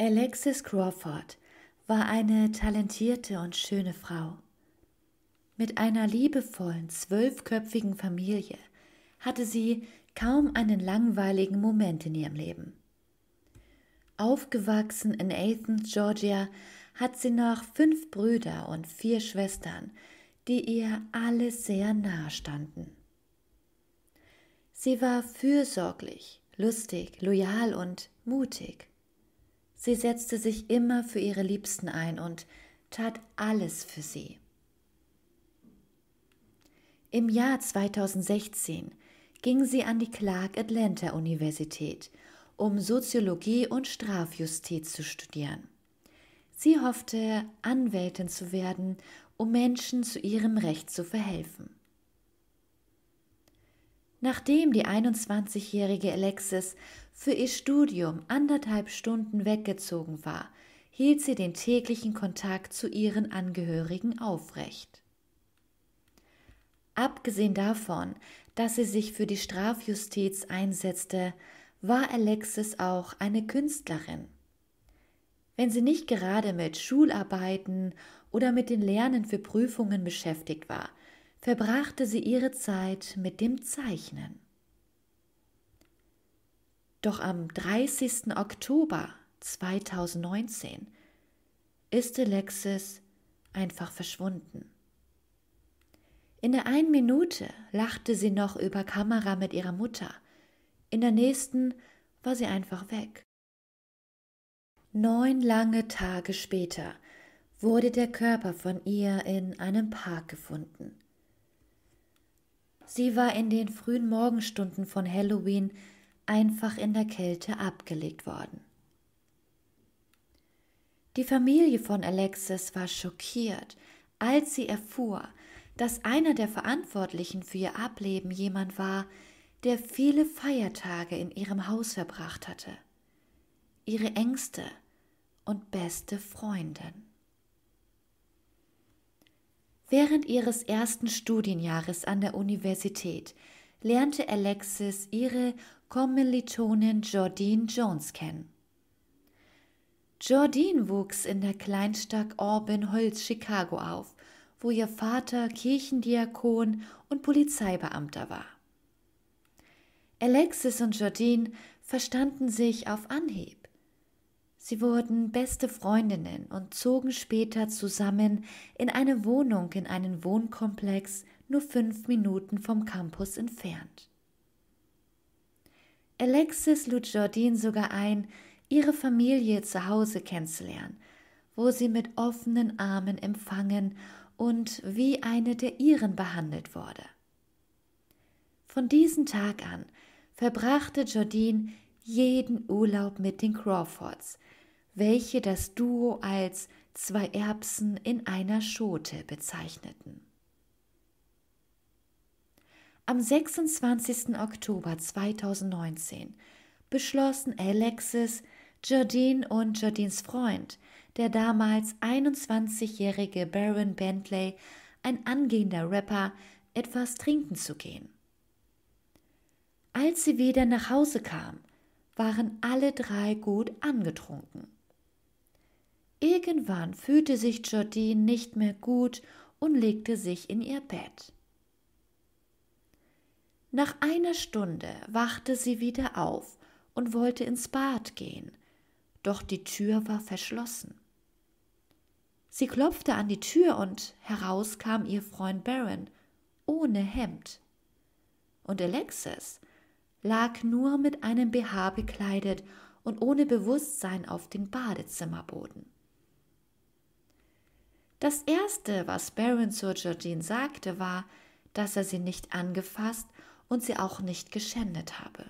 Alexis Crawford war eine talentierte und schöne Frau. Mit einer liebevollen, zwölfköpfigen Familie hatte sie kaum einen langweiligen Moment in ihrem Leben. Aufgewachsen in Athens, Georgia, hat sie noch fünf Brüder und vier Schwestern, die ihr alle sehr nahe standen. Sie war fürsorglich, lustig, loyal und mutig. Sie setzte sich immer für ihre Liebsten ein und tat alles für sie. Im Jahr 2016 ging sie an die Clark Atlanta Universität, um Soziologie und Strafjustiz zu studieren. Sie hoffte, Anwältin zu werden, um Menschen zu ihrem Recht zu verhelfen. Nachdem die 21-jährige Alexis für ihr Studium anderthalb Stunden weggezogen war, hielt sie den täglichen Kontakt zu ihren Angehörigen aufrecht. Abgesehen davon, dass sie sich für die Strafjustiz einsetzte, war Alexis auch eine Künstlerin. Wenn sie nicht gerade mit Schularbeiten oder mit dem Lernen für Prüfungen beschäftigt war, verbrachte sie ihre Zeit mit dem Zeichnen. Doch am 30. Oktober 2019 ist Alexis einfach verschwunden. In der einen Minute lachte sie noch über Kamera mit ihrer Mutter, in der nächsten war sie einfach weg. Neun lange Tage später wurde der Körper von ihr in einem Park gefunden. Sie war in den frühen Morgenstunden von Halloween einfach in der Kälte abgelegt worden. Die Familie von Alexis war schockiert, als sie erfuhr, dass einer der Verantwortlichen für ihr Ableben jemand war, der viele Feiertage in ihrem Haus verbracht hatte. Ihre engste und beste Freundin. Während ihres ersten Studienjahres an der Universität lernte Alexis ihre Kommilitonin Jordine Jones kennen. Jordine wuchs in der Kleinstadt Auburn Hills, Chicago auf, wo ihr Vater Kirchendiakon und Polizeibeamter war. Alexis und Jordine verstanden sich auf Anhieb. Sie wurden beste Freundinnen und zogen später zusammen in eine Wohnung in einen Wohnkomplex nur fünf Minuten vom Campus entfernt. Alexis lud Jordine sogar ein, ihre Familie zu Hause kennenzulernen, wo sie mit offenen Armen empfangen und wie eine der ihren behandelt wurde. Von diesem Tag an verbrachte Jordine jeden Urlaub mit den Crawfords – welche das Duo als zwei Erbsen in einer Schote bezeichneten. Am 26. Oktober 2019 beschlossen Alexis, Jardine und Jardines Freund, der damals 21-jährige Baron Bentley, ein angehender Rapper, etwas trinken zu gehen. Als sie wieder nach Hause kam, waren alle drei gut angetrunken. Irgendwann fühlte sich Jordine nicht mehr gut und legte sich in ihr Bett. Nach einer Stunde wachte sie wieder auf und wollte ins Bad gehen, doch die Tür war verschlossen. Sie klopfte an die Tür und heraus kam ihr Freund Baron ohne Hemd. Und Alexis lag nur mit einem BH bekleidet und ohne Bewusstsein auf dem Badezimmerboden. Das Erste, was Baron zur Georgine sagte, war, dass er sie nicht angefasst und sie auch nicht geschändet habe.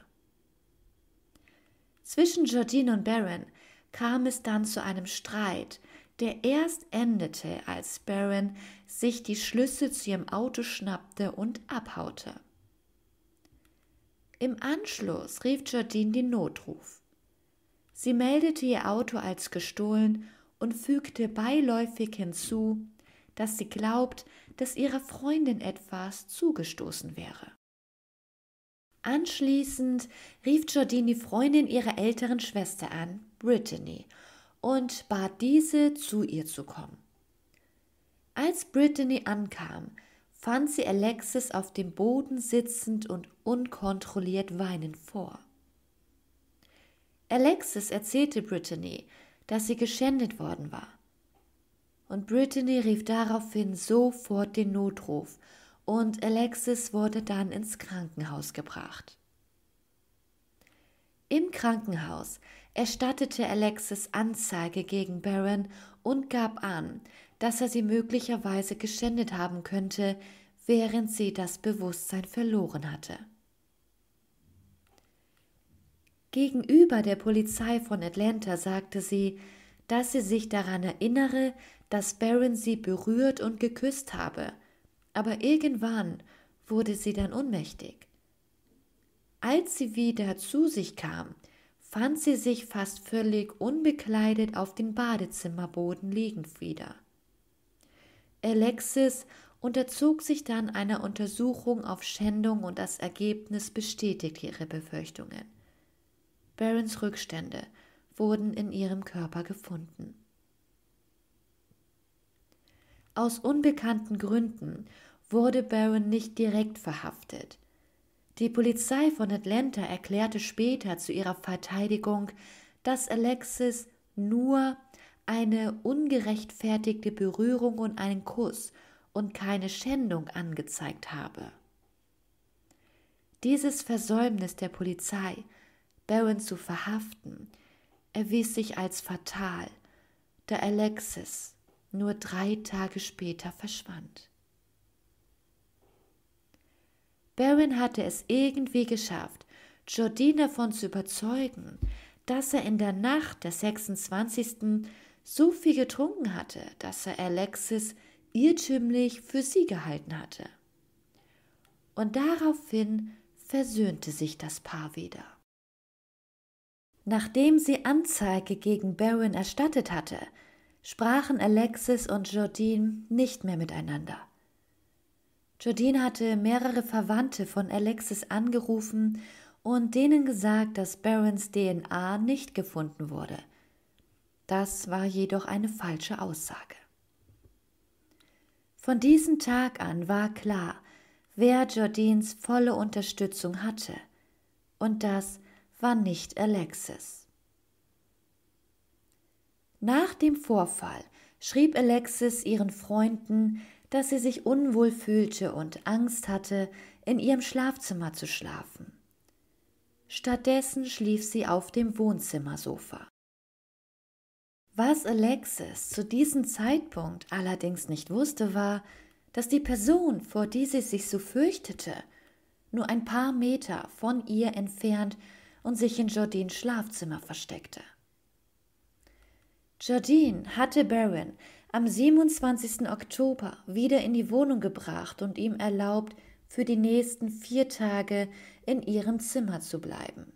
Zwischen Georgine und Baron kam es dann zu einem Streit, der erst endete, als Baron sich die Schlüssel zu ihrem Auto schnappte und abhaute. Im Anschluss rief Georgine den Notruf. Sie meldete ihr Auto als gestohlen und fügte beiläufig hinzu, dass sie glaubt, dass ihrer Freundin etwas zugestoßen wäre. Anschließend rief Jordine die Freundin ihrer älteren Schwester an, Brittany, und bat diese, zu ihr zu kommen. Als Brittany ankam, fand sie Alexis auf dem Boden sitzend und unkontrolliert weinend vor. Alexis erzählte Brittany, dass sie geschändet worden war. Und Brittany rief daraufhin sofort den Notruf und Alexis wurde dann ins Krankenhaus gebracht. Im Krankenhaus erstattete Alexis Anzeige gegen Baron und gab an, dass er sie möglicherweise geschändet haben könnte, während sie das Bewusstsein verloren hatte. Gegenüber der Polizei von Atlanta sagte sie, dass sie sich daran erinnere, dass Baron sie berührt und geküsst habe, aber irgendwann wurde sie dann ohnmächtig. Als sie wieder zu sich kam, fand sie sich fast völlig unbekleidet auf dem Badezimmerboden liegend wieder. Alexis unterzog sich dann einer Untersuchung auf Schändung und das Ergebnis bestätigte ihre Befürchtungen. Barons Rückstände wurden in ihrem Körper gefunden. Aus unbekannten Gründen wurde Baron nicht direkt verhaftet. Die Polizei von Atlanta erklärte später zu ihrer Verteidigung, dass Alexis nur eine ungerechtfertigte Berührung und einen Kuss und keine Schändung angezeigt habe. Dieses Versäumnis der Polizei Baron zu verhaften, erwies sich als fatal, da Alexis nur drei Tage später verschwand. Baron hatte es irgendwie geschafft, Jordi davon zu überzeugen, dass er in der Nacht des 26. so viel getrunken hatte, dass er Alexis irrtümlich für sie gehalten hatte. Und daraufhin versöhnte sich das Paar wieder. Nachdem sie Anzeige gegen Baron erstattet hatte, sprachen Alexis und Jordine nicht mehr miteinander. Jordine hatte mehrere Verwandte von Alexis angerufen und denen gesagt, dass Barons DNA nicht gefunden wurde. Das war jedoch eine falsche Aussage. Von diesem Tag an war klar, wer Jordines volle Unterstützung hatte und dass war nicht Alexis. Nach dem Vorfall schrieb Alexis ihren Freunden, dass sie sich unwohl fühlte und Angst hatte, in ihrem Schlafzimmer zu schlafen. Stattdessen schlief sie auf dem Wohnzimmersofa. Was Alexis zu diesem Zeitpunkt allerdings nicht wusste, war, dass die Person, vor die sie sich so fürchtete, nur ein paar Meter von ihr entfernt und sich in Jordines Schlafzimmer versteckte. Jordine hatte Baron am 27. Oktober wieder in die Wohnung gebracht und ihm erlaubt, für die nächsten vier Tage in ihrem Zimmer zu bleiben.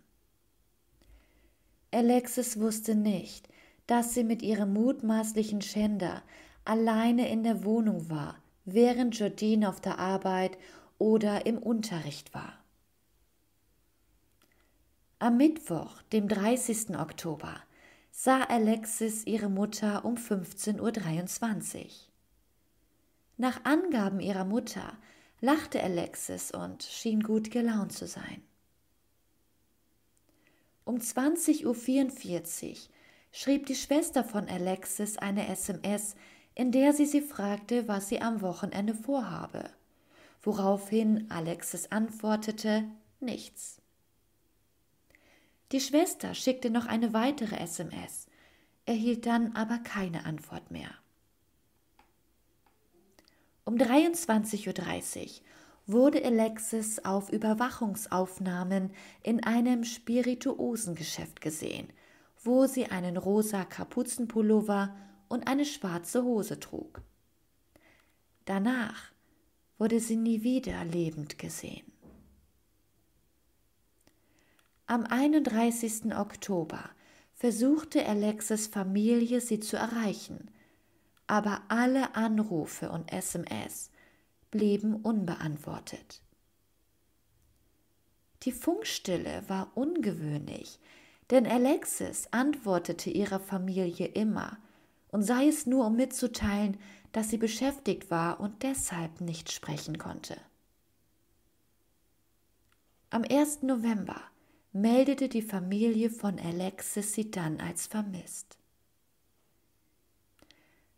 Alexis wusste nicht, dass sie mit ihrem mutmaßlichen Schänder alleine in der Wohnung war, während Jordine auf der Arbeit oder im Unterricht war. Am Mittwoch, dem 30. Oktober, sah Alexis ihre Mutter um 15.23 Uhr. Nach Angaben ihrer Mutter lachte Alexis und schien gut gelaunt zu sein. Um 20.44 Uhr schrieb die Schwester von Alexis eine SMS, in der sie sie fragte, was sie am Wochenende vorhabe, woraufhin Alexis antwortete nichts. Die Schwester schickte noch eine weitere SMS, erhielt dann aber keine Antwort mehr. Um 23.30 Uhr wurde Alexis auf Überwachungsaufnahmen in einem Spirituosengeschäft gesehen, wo sie einen rosa Kapuzenpullover und eine schwarze Hose trug. Danach wurde sie nie wieder lebend gesehen. Am 31. Oktober versuchte Alexes Familie, sie zu erreichen, aber alle Anrufe und SMS blieben unbeantwortet. Die Funkstille war ungewöhnlich, denn Alexis antwortete ihrer Familie immer, und sei es nur, um mitzuteilen, dass sie beschäftigt war und deshalb nicht sprechen konnte. Am 1. November meldete die Familie von Alexis sie dann als vermisst.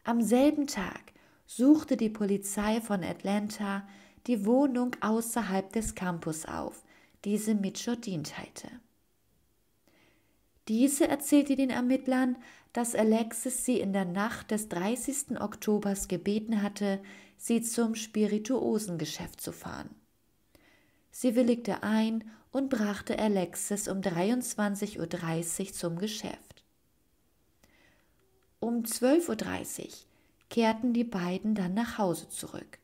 Am selben Tag suchte die Polizei von Atlanta die Wohnung außerhalb des Campus auf, die sie mit Jordin teilte. Diese erzählte den Ermittlern, dass Alexis sie in der Nacht des 30. Oktobers gebeten hatte, sie zum Spirituosengeschäft zu fahren. Sie willigte ein und brachte Alexis um 23.30 Uhr zum Geschäft. Um 12.30 Uhr kehrten die beiden dann nach Hause zurück.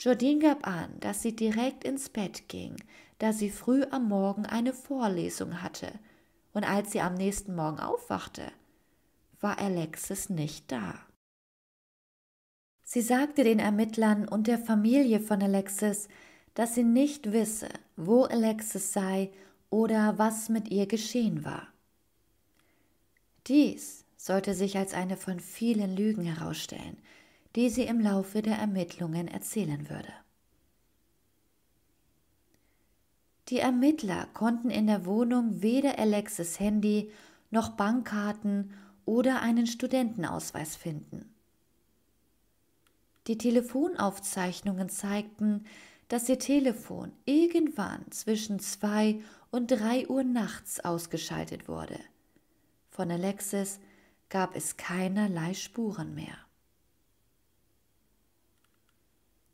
Jordine gab an, dass sie direkt ins Bett ging, da sie früh am Morgen eine Vorlesung hatte, und als sie am nächsten Morgen aufwachte, war Alexis nicht da. Sie sagte den Ermittlern und der Familie von Alexis, dass sie nicht wisse, wo Alexis sei oder was mit ihr geschehen war. Dies sollte sich als eine von vielen Lügen herausstellen, die sie im Laufe der Ermittlungen erzählen würde. Die Ermittler konnten in der Wohnung weder Alexis Handy noch Bankkarten oder einen Studentenausweis finden. Die Telefonaufzeichnungen zeigten, dass Ihr Telefon irgendwann zwischen 2 und 3 Uhr nachts ausgeschaltet wurde. Von Alexis gab es keinerlei Spuren mehr.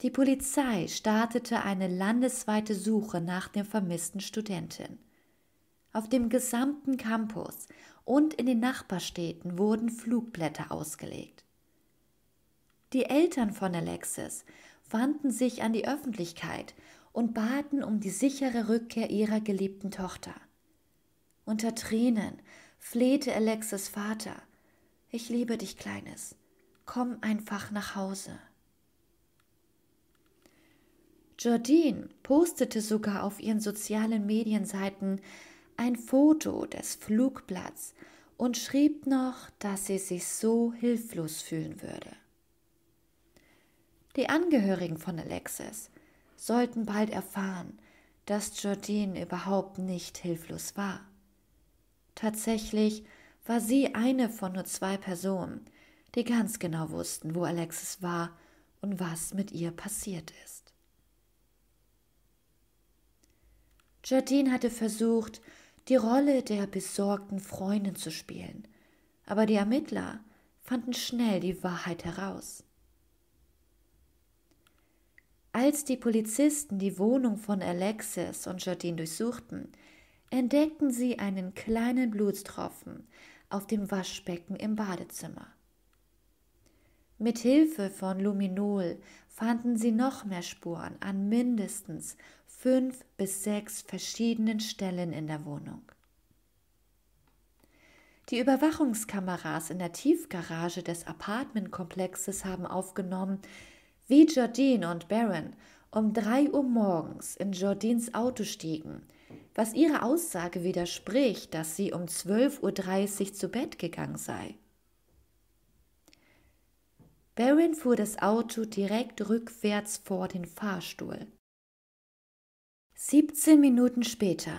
Die Polizei startete eine landesweite Suche nach der vermissten Studentin. Auf dem gesamten Campus und in den Nachbarstädten wurden Flugblätter ausgelegt. Die Eltern von Alexis wandten sich an die Öffentlichkeit und baten um die sichere Rückkehr ihrer geliebten Tochter. Unter Tränen flehte Alexis Vater Ich liebe dich, Kleines, komm einfach nach Hause. Jordine postete sogar auf ihren sozialen Medienseiten ein Foto des Flugblatts und schrieb noch, dass sie sich so hilflos fühlen würde. Die Angehörigen von Alexis sollten bald erfahren, dass Jordine überhaupt nicht hilflos war. Tatsächlich war sie eine von nur zwei Personen, die ganz genau wussten, wo Alexis war und was mit ihr passiert ist. Jordine hatte versucht, die Rolle der besorgten Freundin zu spielen, aber die Ermittler fanden schnell die Wahrheit heraus. Als die Polizisten die Wohnung von Alexis und Jardine durchsuchten, entdeckten sie einen kleinen Blutstropfen auf dem Waschbecken im Badezimmer. Mit Hilfe von Luminol fanden sie noch mehr Spuren an mindestens fünf bis sechs verschiedenen Stellen in der Wohnung. Die Überwachungskameras in der Tiefgarage des Apartmentkomplexes haben aufgenommen, wie Jordine und Baron um drei Uhr morgens in Jordines Auto stiegen, was ihrer Aussage widerspricht, dass sie um 12.30 Uhr zu Bett gegangen sei. Baron fuhr das Auto direkt rückwärts vor den Fahrstuhl. 17 Minuten später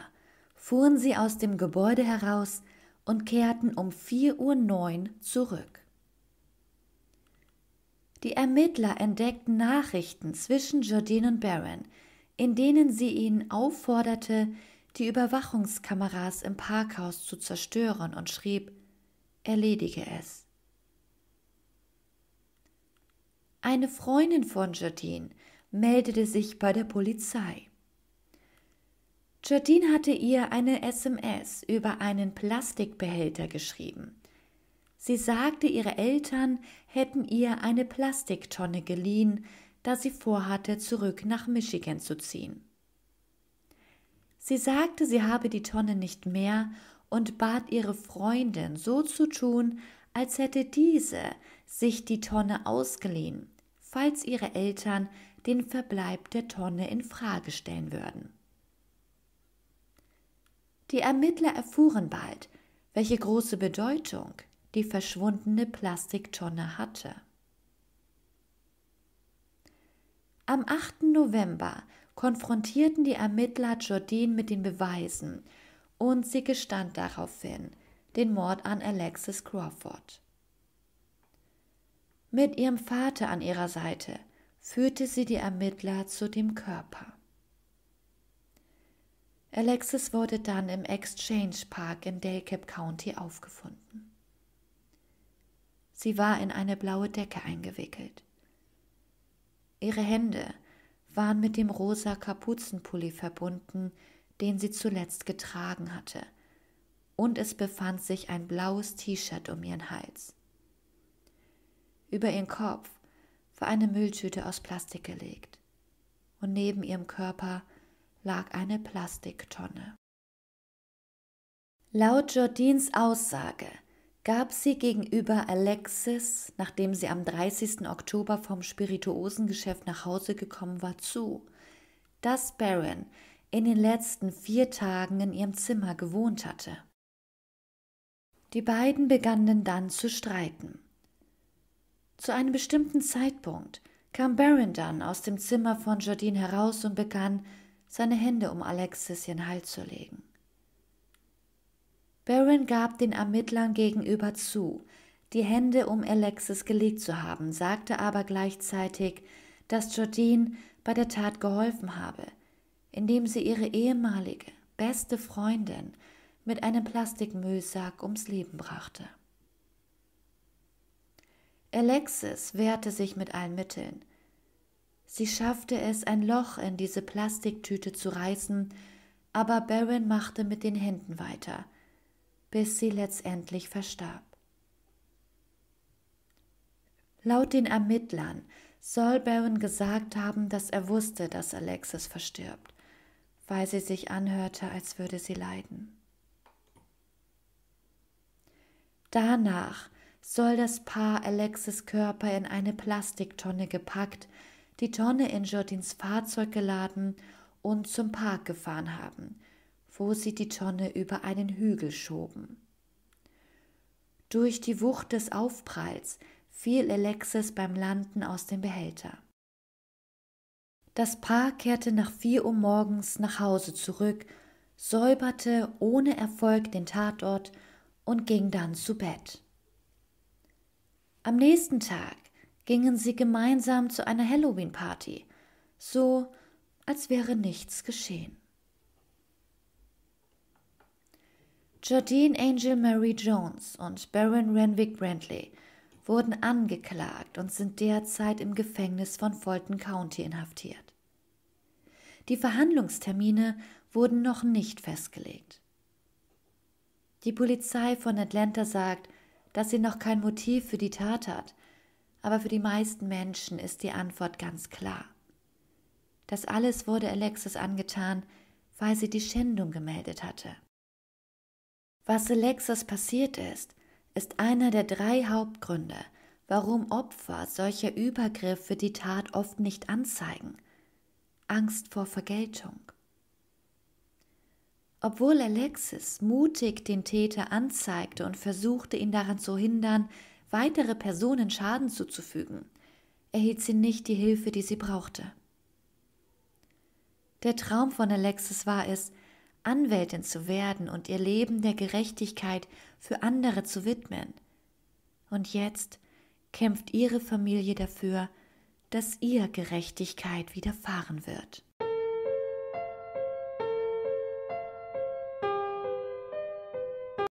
fuhren sie aus dem Gebäude heraus und kehrten um 4.09 Uhr zurück. Die Ermittler entdeckten Nachrichten zwischen Jordan und Baron, in denen sie ihn aufforderte, die Überwachungskameras im Parkhaus zu zerstören und schrieb, erledige es. Eine Freundin von Jardine meldete sich bei der Polizei. Jardine hatte ihr eine SMS über einen Plastikbehälter geschrieben. Sie sagte, ihre Eltern hätten ihr eine Plastiktonne geliehen, da sie vorhatte, zurück nach Michigan zu ziehen. Sie sagte, sie habe die Tonne nicht mehr und bat ihre Freundin, so zu tun, als hätte diese sich die Tonne ausgeliehen, falls ihre Eltern den Verbleib der Tonne in Frage stellen würden. Die Ermittler erfuhren bald, welche große Bedeutung die verschwundene Plastiktonne hatte. Am 8. November konfrontierten die Ermittler Jordan mit den Beweisen und sie gestand daraufhin den Mord an Alexis Crawford. Mit ihrem Vater an ihrer Seite führte sie die Ermittler zu dem Körper. Alexis wurde dann im Exchange Park in Dale County aufgefunden. Sie war in eine blaue Decke eingewickelt. Ihre Hände waren mit dem rosa Kapuzenpulli verbunden, den sie zuletzt getragen hatte, und es befand sich ein blaues T-Shirt um ihren Hals. Über ihren Kopf war eine Mülltüte aus Plastik gelegt, und neben ihrem Körper lag eine Plastiktonne. Laut Jordins Aussage gab sie gegenüber Alexis, nachdem sie am 30. Oktober vom Spirituosengeschäft nach Hause gekommen war, zu, dass Baron in den letzten vier Tagen in ihrem Zimmer gewohnt hatte. Die beiden begannen dann zu streiten. Zu einem bestimmten Zeitpunkt kam Baron dann aus dem Zimmer von Jardine heraus und begann, seine Hände um Alexis ihren Hals zu legen. Baron gab den Ermittlern gegenüber zu, die Hände um Alexis gelegt zu haben, sagte aber gleichzeitig, dass Jordine bei der Tat geholfen habe, indem sie ihre ehemalige, beste Freundin mit einem Plastikmüllsack ums Leben brachte. Alexis wehrte sich mit allen Mitteln. Sie schaffte es, ein Loch in diese Plastiktüte zu reißen, aber Baron machte mit den Händen weiter – bis sie letztendlich verstarb. Laut den Ermittlern soll Baron gesagt haben, dass er wusste, dass Alexis verstirbt, weil sie sich anhörte, als würde sie leiden. Danach soll das Paar Alexis Körper in eine Plastiktonne gepackt, die Tonne in Jordins Fahrzeug geladen und zum Park gefahren haben – wo sie die Tonne über einen Hügel schoben. Durch die Wucht des Aufpralls fiel Alexis beim Landen aus dem Behälter. Das Paar kehrte nach vier Uhr morgens nach Hause zurück, säuberte ohne Erfolg den Tatort und ging dann zu Bett. Am nächsten Tag gingen sie gemeinsam zu einer Halloween-Party, so als wäre nichts geschehen. Jordine Angel Mary Jones und Baron Renwick Brantley wurden angeklagt und sind derzeit im Gefängnis von Fulton County inhaftiert. Die Verhandlungstermine wurden noch nicht festgelegt. Die Polizei von Atlanta sagt, dass sie noch kein Motiv für die Tat hat, aber für die meisten Menschen ist die Antwort ganz klar. Das alles wurde Alexis angetan, weil sie die Schändung gemeldet hatte. Was Alexis passiert ist, ist einer der drei Hauptgründe, warum Opfer solcher Übergriffe die Tat oft nicht anzeigen. Angst vor Vergeltung. Obwohl Alexis mutig den Täter anzeigte und versuchte, ihn daran zu hindern, weitere Personen Schaden zuzufügen, erhielt sie nicht die Hilfe, die sie brauchte. Der Traum von Alexis war es, Anwältin zu werden und ihr Leben der Gerechtigkeit für andere zu widmen. Und jetzt kämpft ihre Familie dafür, dass ihr Gerechtigkeit widerfahren wird.